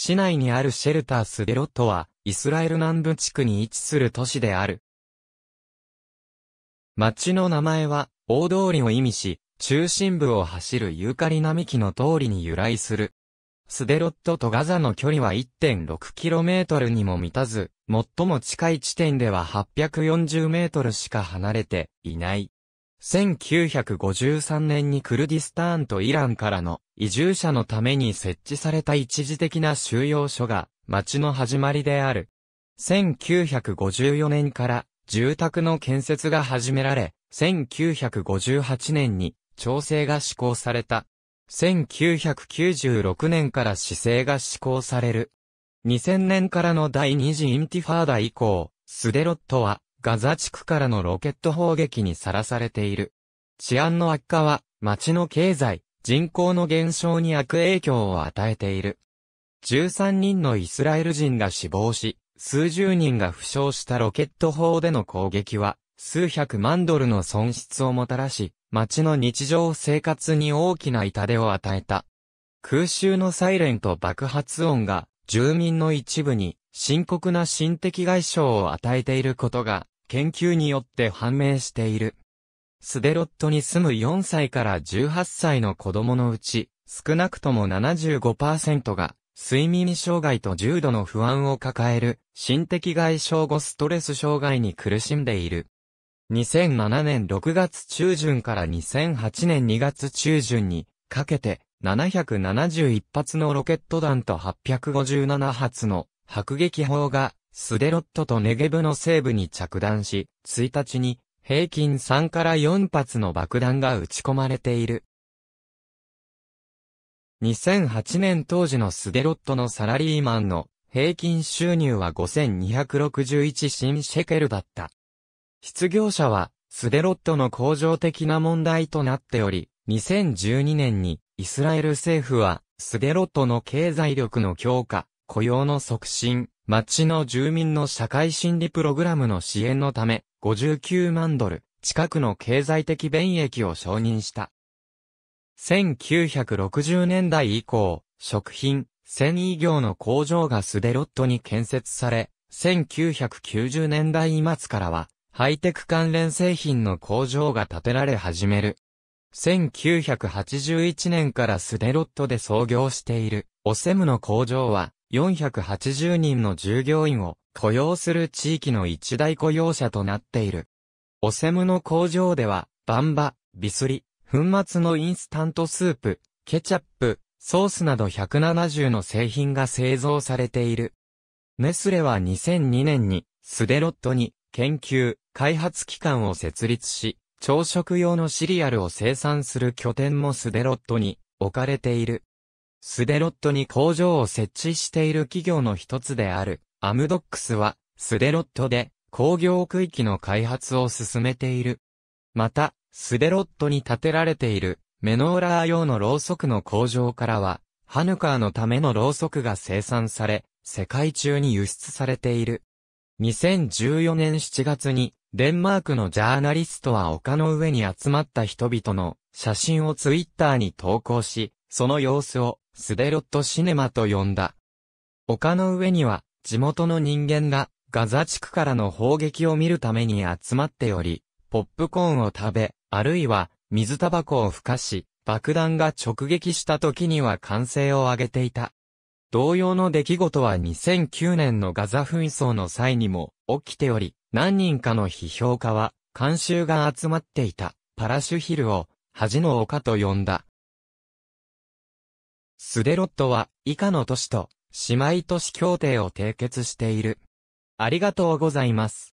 市内にあるシェルタースデロットは、イスラエル南部地区に位置する都市である。町の名前は、大通りを意味し、中心部を走るユーカリ並木の通りに由来する。スデロットとガザの距離は 1.6km にも満たず、最も近い地点では 840m しか離れていない。1953年にクルディスターンとイランからの移住者のために設置された一時的な収容所が町の始まりである。1954年から住宅の建設が始められ、1958年に調整が施行された。1996年から市政が施行される。2000年からの第二次インティファーダ以降、スデロットはガザ地区からのロケット砲撃にさらされている。治安の悪化は、町の経済、人口の減少に悪影響を与えている。13人のイスラエル人が死亡し、数十人が負傷したロケット砲での攻撃は、数百万ドルの損失をもたらし、町の日常生活に大きな痛手を与えた。空襲のサイレンと爆発音が、住民の一部に深刻な心的外傷を与えていることが、研究によって判明している。スデロットに住む4歳から18歳の子供のうち、少なくとも75%が、睡眠障害と重度の不安を抱える、心的外傷後ストレス障害に苦しんでいる。2007年6月中旬から2008年2月中旬にかけて771発のロケット弾と857発の迫撃砲がスデロットとネゲブの西部に着弾し、1日に平均3から4発の爆弾が撃ち込まれている。2008年当時のスデロットのサラリーマンの平均収入は5261新シェケルだった。失業者はスデロットの恒常的な問題となっており、2012年にイスラエル政府はスデロットの経済力の強化、雇用の促進、町の住民の社会心理プログラムの支援のため、59万ドル、近くの経済的便益を承認した。1960年代以降、食品、繊維業の工場がスデロットに建設され、1990年代末からは、ハイテク関連製品の工場が建てられ始める。1981年からスデロットで創業している、オセムの工場は、480人の従業員を雇用する地域の一大雇用者となっている。オセムの工場では、バンバ、ビスリ、粉末のインスタントスープ、ケチャップ、ソースなど170の製品が製造されている。ネスレは2002年にスデロットに研究、開発機関を設立し、朝食用のシリアルを生産する拠点もスデロットに置かれている。スデロットに工場を設置している企業の一つである、アムドックスは、スデロットで工業区域の開発を進めている。また、スデロットに建てられている、メノーラー用のろうそくの工場からは、ハヌカーのためのろうそくが生産され、世界中に輸出されている。2014年7月に、デンマークのジャーナリストは丘の上に集まった人々の写真をツイッターに投稿し、その様子をスデロットシネマと呼んだ。丘の上には、地元の人間が、ガザ地区からの砲撃を見るために集まっており、ポップコーンを食べ、あるいは、水タバコをふかし、爆弾が直撃した時には歓声を上げていた。同様の出来事は2009年のガザ紛争の際にも起きており、何人かの批評家は、監修が集まっていたパラシュヒルを恥の丘と呼んだ。スデロットは以下の都市と姉妹都市協定を締結している。ありがとうございます。